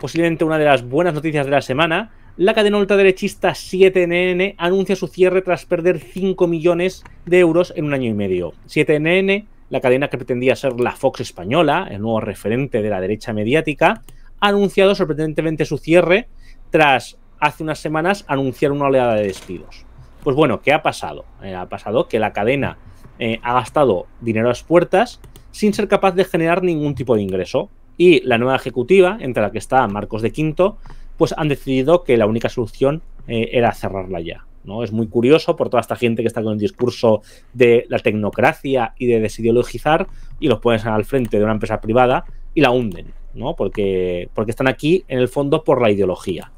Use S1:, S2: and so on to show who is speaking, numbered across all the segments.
S1: posiblemente una de las buenas noticias de la semana, la cadena ultraderechista 7NN anuncia su cierre tras perder 5 millones de euros en un año y medio. 7NN, la cadena que pretendía ser la Fox española, el nuevo referente de la derecha mediática, ha anunciado sorprendentemente su cierre tras hace unas semanas anunciar una oleada de despidos. Pues bueno, ¿qué ha pasado? Eh, ha pasado que la cadena eh, ha gastado dinero a las puertas sin ser capaz de generar ningún tipo de ingreso y la nueva ejecutiva, entre la que está Marcos de Quinto, pues han decidido que la única solución eh, era cerrarla ya. ¿no? Es muy curioso por toda esta gente que está con el discurso de la tecnocracia y de desideologizar y los ponen al frente de una empresa privada y la hunden, ¿no? porque, porque están aquí en el fondo por la ideología.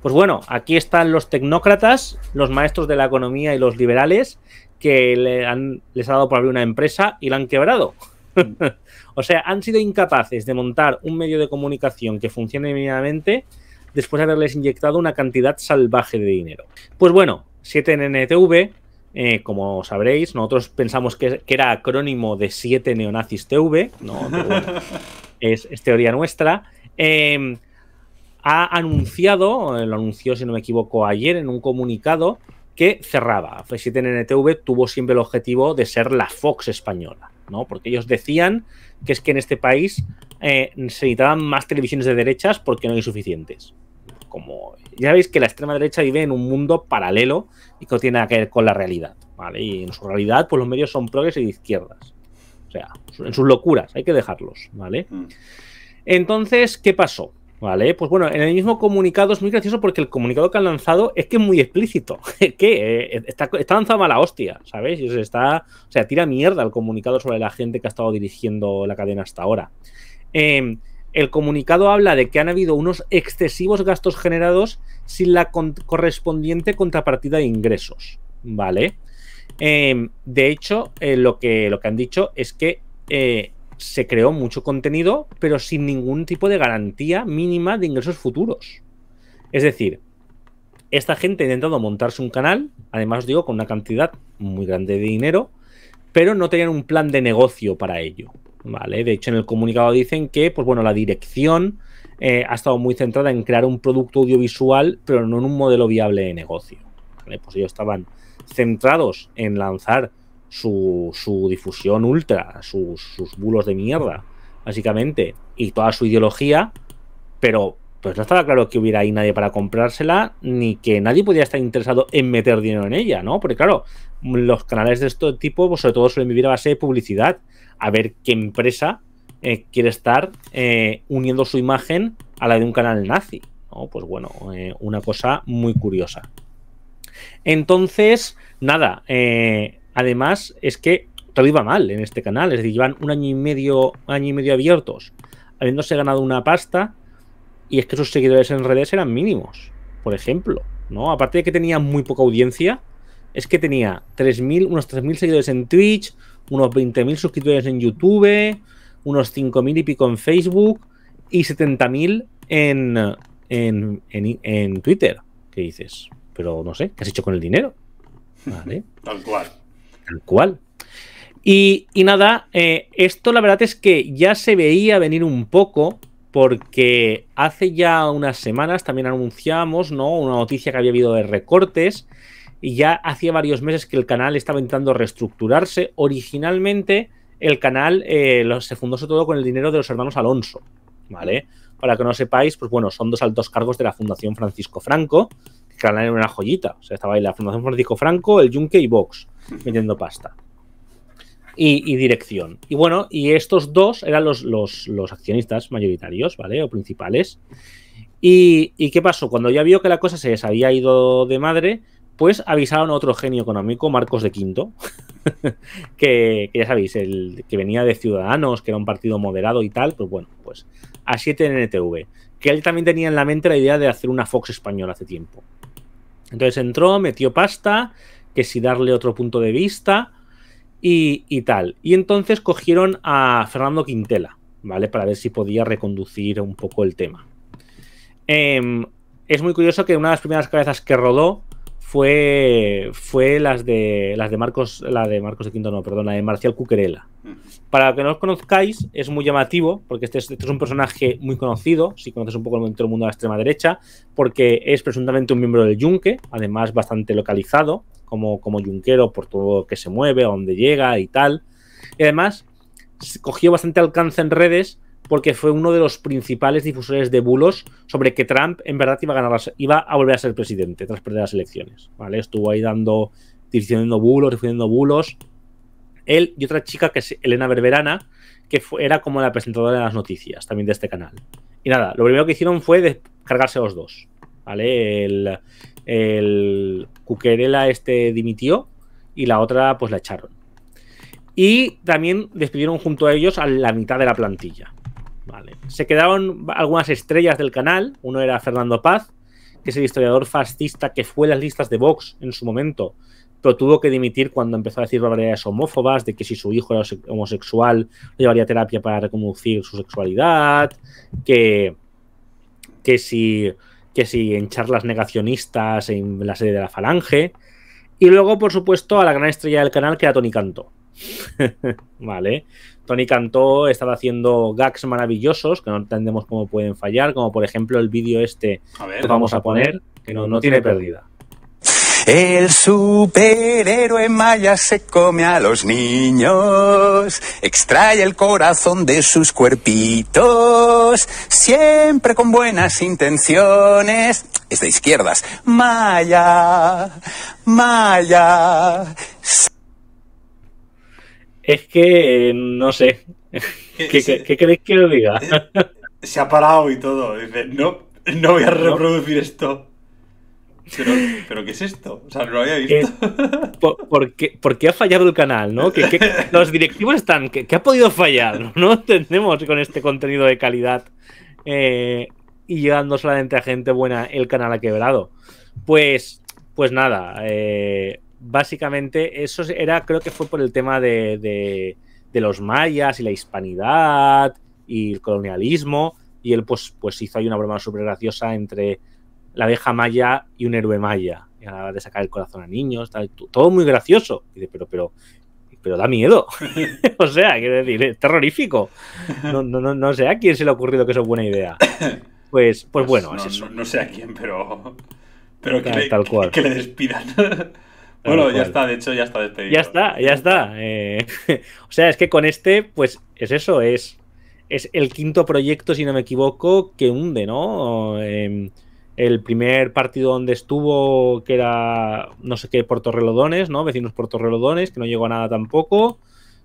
S1: Pues bueno, aquí están los tecnócratas, los maestros de la economía y los liberales que le han, les ha dado por abrir una empresa y la han quebrado. o sea, han sido incapaces de montar un medio de comunicación que funcione mínimamente después de haberles inyectado una cantidad salvaje de dinero. Pues bueno, 7NNTV, eh, como sabréis, nosotros pensamos que, era acrónimo de 7 neonazis TV, no, es, teoría nuestra. Em, ha anunciado, eh, lo anunció si no me equivoco ayer en un comunicado, que cerraba. 7 ntv tuvo siempre el objetivo de ser la Fox española. ¿no? Porque ellos decían que es que en este país eh, se necesitaban más televisiones de derechas porque no hay suficientes. Como ya veis que la extrema derecha vive en un mundo paralelo y que no tiene nada que ver con la realidad, ¿vale? Y en su realidad, pues los medios son progres y de izquierdas. O sea, en sus locuras, hay que dejarlos, ¿vale? Mm. Entonces, ¿qué pasó? ¿Vale? Pues bueno, en el mismo comunicado es muy gracioso porque el comunicado que han lanzado es que es muy explícito. que eh, está, lanzado a la hostia, ¿sabéis? se está, o sea, tira mierda el comunicado sobre la gente que ha estado dirigiendo la cadena hasta ahora. Em, el comunicado habla de que han habido unos excesivos gastos generados sin la correspondiente contrapartida de ingresos. ¿Vale? Em, de hecho, eh, lo, que, lo que han dicho es que eh, se creó mucho contenido, pero sin ningún tipo de garantía mínima de ingresos futuros. Es decir, esta gente ha intentado montarse un canal, además os digo, con una cantidad muy grande de dinero, pero no tenían un plan de negocio para ello. ¿vale? De hecho, en el comunicado dicen que, pues bueno, la dirección eh, ha estado muy centrada en crear un producto audiovisual, pero no en un modelo viable de negocio. Pues ellos estaban centrados en lanzar su, difusión ultra, sus bulos de mierda, básicamente, y toda su ideología, pero pues no estaba claro que hubiera ahí nadie para comprársela, ni que nadie pudiera estar interesado en meter dinero en ella, ¿no? Porque claro, los canales de este tipo, pues, sobre todo suelen vivir a base de publicidad, a ver qué empresa eh, quiere estar eh, uniendo su imagen a la de un canal nazi. ¿no? Pues bueno, eh, una cosa muy curiosa. Entonces, nada, eh, además es que todo iba mal en este canal, es decir, llevan un año y medio, año y medio abiertos, habiéndose ganado una pasta, y es que sus seguidores en redes eran mínimos, por ejemplo, ¿no? Aparte de que tenía muy poca audiencia, es que tenía 3.000, unos 3.000 seguidores en Twitch, unos 20.000 suscriptores en YouTube, unos 5.000 y pico en Facebook y 70.000 en, en, en, Twitter. ¿Qué dices? Pero no sé, ¿qué has hecho con el dinero? Vale. Tal cual. Tal cual. Y, nada, eh, esto la verdad es que ya se veía venir un poco porque hace ya unas semanas también anunciamos ¿no? una noticia que había habido de recortes y ya hacía varios meses que el canal estaba intentando reestructurarse. Originalmente el canal eh, se fundó sobre todo con el dinero de los hermanos Alonso, ¿vale? Para que no sepáis, pues bueno, son dos altos cargos de la Fundación Francisco Franco, Canal era una joyita. O sea, estaba ahí la Fundación Francisco Franco, el Yunque y Vox metiendo pasta. Y, dirección. Y bueno, y estos dos eran los, accionistas mayoritarios, ¿vale? O principales. Y, qué pasó? Cuando ya vio que la cosa se les había ido de madre, pues avisaron a otro genio económico, Marcos de Quinto, que, ya sabéis, el que venía de Ciudadanos, que era un partido moderado y tal, pues bueno, pues a 7 en NTV que él también tenía en la mente la idea de hacer una Fox española hace tiempo. Entonces entró, metió pasta, que si darle otro punto de vista y, tal. Y entonces cogieron a Fernando Quintela, ¿vale? Para ver si podía reconducir un poco el tema. Em, es muy curioso que una de las primeras cabezas que rodó fue, fue las de las de Marcos, la de Marcos de Quinto, no, perdón, la de Marcial Cuquerela. Mm. Para que no os conozcáis, es muy llamativo, porque este es, este un personaje muy conocido, si conoces un poco el mundo de la extrema derecha, porque es presuntamente un miembro del Yunque, además bastante localizado, como, como yunquero por todo lo que se mueve, a dónde llega y tal. Y además, cogió bastante alcance en redes porque fue uno de los principales difusores de bulos sobre que Trump en verdad iba a, volver a ser presidente tras perder las elecciones. ¿vale? Estuvo ahí dando, difundiendo bulos, difundiendo bulos. Él y otra chica que es Elena Berberana, que era como la presentadora de las noticias también de este canal. Y nada, lo primero que hicieron fue descargarse los dos. ¿Vale? El, el Cuquerela este dimitió y la otra pues la echaron. Y también despidieron junto a ellos a la mitad de la plantilla. Se quedaron algunas estrellas del canal. Uno era Fernando Paz, que es el historiador fascista que fue en las listas de Vox en su momento, pero tuvo que dimitir cuando empezó a decir barbaridades homófobas, de que si su hijo era homosexual, llevaría terapia para reconducir su sexualidad, que, que, si, que si en charlas negacionistas en la sede de la Falange. Y luego, por supuesto, a la gran estrella del canal, que era Tony Canto. vale. Tony Cantó estaba haciendo gags maravillosos que no entendemos cómo pueden fallar, como por ejemplo el vídeo este que vamos, a poner, que no, no tiene pérdida. El
S2: superhéroe maya se come a los niños, extrae el corazón de sus cuerpitos, siempre con buenas intenciones. Es de izquierdas.
S1: Maya, Maya, es que eh, no sé. ¿Qué, queréis que lo diga? Eh,
S2: se ha parado y todo. Dice, no, no voy a reproducir esto. Pero, ¿qué es esto? O sea, no lo había eh,
S1: visto. ¿Por, qué, ha fallado el canal? ¿no? los directivos están. ¿qué, ha podido fallar? No entendemos con este contenido de calidad y llegando solamente a gente buena el canal ha quebrado. Pues, pues nada básicamente eso era, creo que fue por el tema de, los mayas y la hispanidad y el colonialismo. Y él pues, pues hizo ahí una broma súper graciosa entre la vieja maya y un héroe maya. Y de sacar el corazón a niños, todo muy gracioso. pero, pero, pero da miedo. o sea, quiero decir, es terrorífico. No, no, sé a quién se le ha ocurrido que eso es buena idea. Pues, pues, pues bueno, no, eso.
S2: No, sé a quién, pero. Pero que le despidan.
S1: Bueno, ya está,
S2: de hecho ya está despedido. Ya
S1: está, ya está. Eh, o sea, es que con este, pues es eso, es, es el quinto proyecto, si no me equivoco, que hunde, ¿no? Em, el primer partido donde estuvo, que era, no sé qué, Relodones, ¿no? Vecinos Relodones, que no llegó a nada tampoco.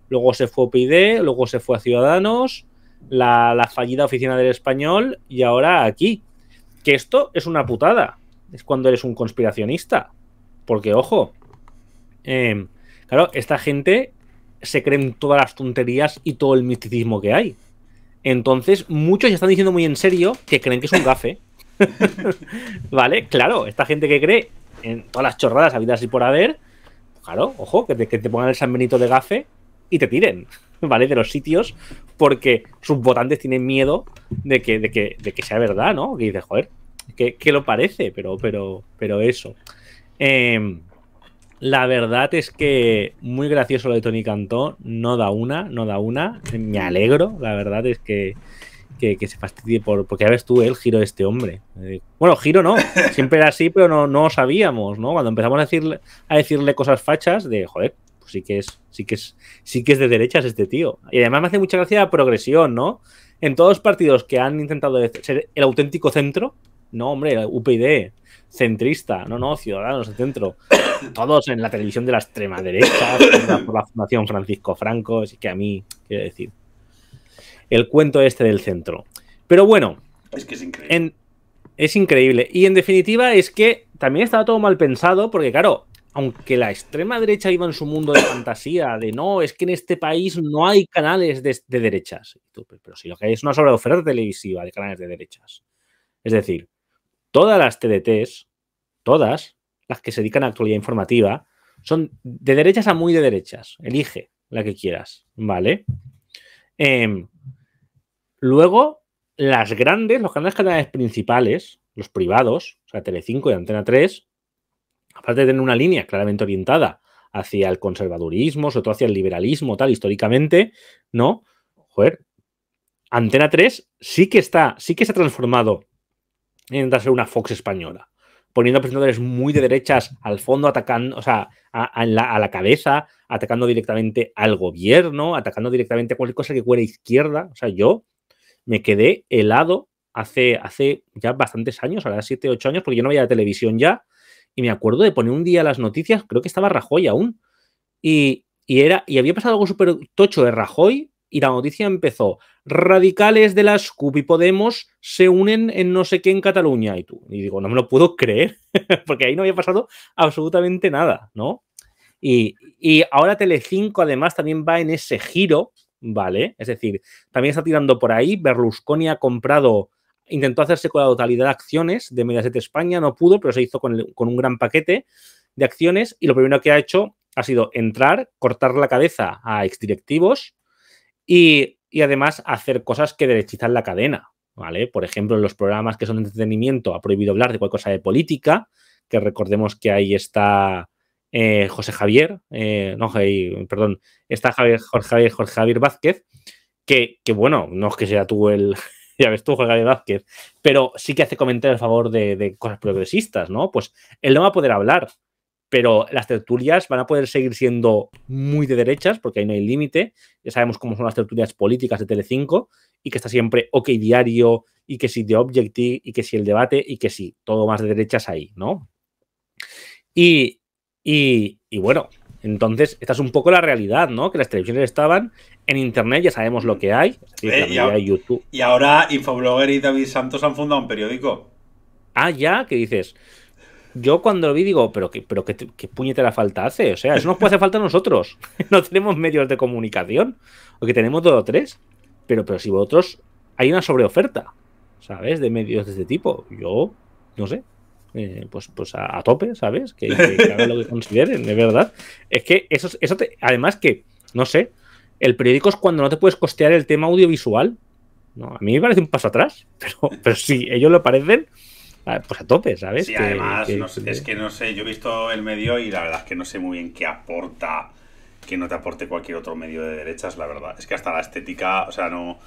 S1: Luego se fue a PID, luego se fue a Ciudadanos, la, la fallida oficina del español y ahora aquí. Que esto es una putada. Es cuando eres un conspiracionista. Porque, ojo, Em, claro, esta gente se cree en todas las tonterías y todo el misticismo que hay. Entonces, muchos ya están diciendo muy en serio que creen que es un gafe. ¿Vale? Claro, esta gente que cree en todas las chorradas habidas y por haber, claro, ojo, que te, que pongan el San Benito de gafe y te tiren, ¿vale? De los sitios, porque sus votantes tienen miedo de que, de que, de que sea verdad, ¿no? Que dices, joder, que, lo parece, pero, pero, pero eso. Eh, la verdad es que muy gracioso lo de Tony Cantó. No da una, no da una. Me alegro, la verdad es que, que, se fastidie por. Porque ya ves tú el giro de este hombre. Eh, bueno, giro no. Siempre era así, pero no, no sabíamos, ¿no? Cuando empezamos a decirle, a decirle cosas fachas, de joder, pues sí que es, sí que es, sí que es de derechas este tío. Y además me hace mucha gracia la progresión, ¿no? En todos los partidos que han intentado ser el auténtico centro, no, hombre, UPyD, centrista, no, no, Ciudadanos del Centro, todos en la televisión de la extrema derecha, por la Fundación Francisco Franco, así que a mí, quiero decir, el cuento este del centro. Pero bueno, es que es increíble. Y en definitiva es que también estaba todo mal pensado, porque claro, aunque la extrema derecha iba en su mundo de fantasía, de no, es que en este país no hay canales de, derechas. Pero si lo que hay es una sobreoferta televisiva de canales de derechas. Es decir, todas las TDTs, todas las que se dedican a actualidad informativa, son de derechas a muy de derechas. Elige la que quieras, ¿vale? Em, luego, las grandes, los grandes canales principales, los privados, o sea, TV5 y Antena 3, aparte de tener una línea claramente orientada hacia el conservadurismo, sobre todo hacia el liberalismo, tal, históricamente, ¿no? Joder, Antena 3 sí que está, sí que se ha transformado Intentar ser una Fox española, poniendo presentadores muy de derechas al fondo, atacando, o sea, a, la, cabeza, atacando directamente al gobierno, atacando directamente a cualquier cosa que fuera izquierda. O sea, yo me quedé helado hace, hace ya bastantes años, ahora 7, 8 años, porque yo no veía la televisión ya, y me acuerdo de poner un día las noticias, creo que estaba Rajoy aún, y, y, era, y había pasado algo súper tocho de Rajoy, y la noticia empezó, radicales de la CUP y Podemos se unen en no sé qué en Cataluña. Y tú, y digo, no me lo puedo creer, porque ahí no había pasado absolutamente nada, ¿no? Y, y ahora Telecinco además también va en ese giro, ¿vale? Es decir, también está tirando por ahí, Berlusconi ha comprado intentó hacerse con la totalidad de acciones de Mediaset España, no pudo, pero se hizo con, con, un gran paquete de acciones y lo primero que ha hecho ha sido entrar, cortar la cabeza a exdirectivos y, además hacer cosas que derechizan la cadena, ¿vale? Por ejemplo, en los programas que son de entretenimiento ha prohibido hablar de cualquier cosa de política, que recordemos que ahí está eh, José Javier, eh, no, perdón, está Jorge, Javier, Vázquez, que, bueno, no es que sea tú el, ya ves tú, Jorge Javier Vázquez, pero sí que hace comentarios a favor de, de cosas progresistas, ¿no? Pues él no va a poder hablar pero las tertulias van a poder seguir siendo muy de derechas, porque ahí no hay límite. Ya sabemos cómo son las tertulias políticas de Telecinco y que está siempre OK Diario y que si The Objective y que si el debate y que si todo más de derechas ahí, ¿no? Y, bueno, entonces esta es un poco la realidad, ¿no? Que las televisiones estaban en Internet, ya sabemos lo que hay, eh, y, ahora, hay YouTube. y
S2: ahora Infoblogger y David Santos han fundado un periódico.
S1: Ah, ya, ¿qué dices? yo cuando lo vi digo, pero qué, pero qué, puñetera falta hace. O sea, eso nos puede hacer falta a nosotros. no tenemos medios de comunicación. O que tenemos dos o tres. Pero, pero si vosotros hay una sobreoferta, ¿sabes? De medios de este tipo. Yo, no sé. Eh, pues, pues a, tope, ¿sabes? Que, hagan lo que consideren, de verdad. Es que eso, eso además que, no sé, el periódico es cuando no te puedes costear el tema audiovisual. No, a mí me parece un paso atrás, pero, pero sí, ellos lo parecen. Ah, pues a tope, ¿sabes? Sí, además, es que
S2: no sé, yo he visto el medio y la verdad es que no sé muy bien qué aporta, que no te aporte cualquier otro medio de derechas, la verdad. Es que hasta la estética, o sea, no,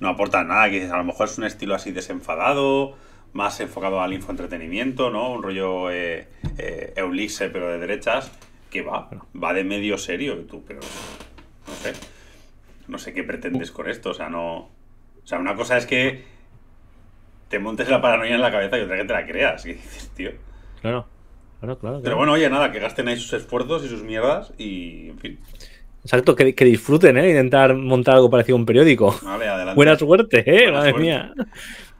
S2: no aporta nada. Que a lo mejor es un estilo así desenfadado, más enfocado al infoentretenimiento, ¿no? Un rollo eh, eh pero de derechas, que va, va de medio serio, tú, pero no sé. No sé qué pretendes con esto, o sea, no... O sea, una cosa es que montes la paranoia en la cabeza y otra que te la creas. Y dices, tío.
S1: Claro, claro, claro. Pero bueno,
S2: oye, nada, que gasten ahí sus esfuerzos y sus mierdas y, en fin.
S1: Exacto, que, disfruten, ¿eh? Intentar montar algo parecido a un periódico. Buena suerte, ¿eh? Madre mía.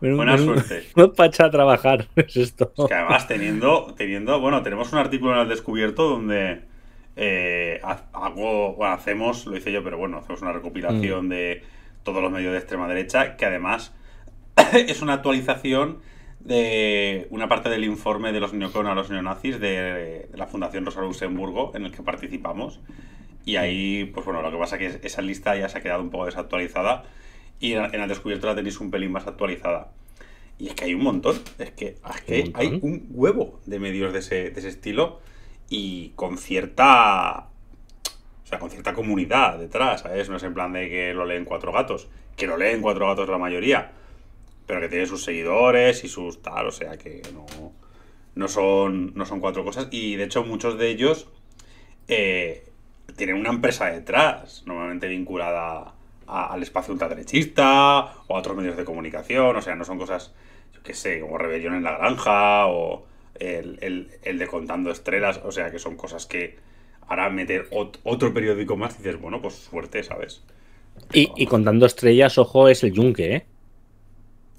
S1: Buena suerte. No pacha a trabajar, es esto. Es que además, teniendo,
S2: teniendo. Bueno, tenemos un artículo en el descubierto donde eh, hago, bueno, hacemos, lo hice yo, pero bueno, hacemos una recopilación mm. de todos los medios de extrema derecha que además es una actualización de una parte del informe de los neocon a los neonazis de, la Fundación Rosa Luxemburgo en el que participamos. Y ahí, pues bueno, lo que pasa es que esa lista ya se ha quedado un poco desactualizada y en, la descubierta la tenéis un pelín más actualizada. Y es que hay un montón, es que, es que hay un huevo de medios de ese, de ese estilo y con cierta o sea, con cierta comunidad detrás, ¿sabes? No es en plan de que lo leen cuatro gatos, que lo leen cuatro gatos la mayoría, pero que tiene sus seguidores y sus tal, o sea que no, no, son, no son cuatro cosas. Y de hecho muchos de ellos eh, tienen una empresa detrás, normalmente vinculada al espacio ultraderechista o a otros medios de comunicación, o sea, no son cosas, yo qué sé, como Rebelión en la Granja o el, de Contando Estrellas, o sea que son cosas que hará meter otro periódico más y dices, bueno, pues suerte, ¿sabes?
S1: Y, y contando estrellas, ojo, es el yunque, ¿eh?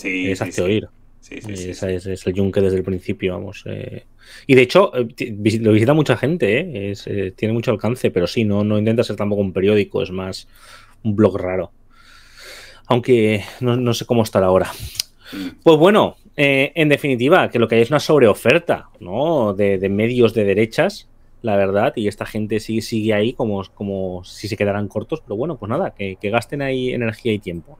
S1: es hace oír. es, el yunque desde el principio, vamos. Eh. Y de hecho, eh, lo visita mucha gente, eh. tiene mucho alcance, pero sí, no, no intenta ser tampoco un periódico, es más un blog raro. Aunque no, sé cómo estar ahora. Mm. Pues bueno, en definitiva, que lo que hay es una sobreoferta ¿no? de, medios de derechas, la verdad, y esta gente sí sigue ahí como, como si se quedaran cortos, pero bueno, pues nada, que, que gasten ahí energía y tiempo.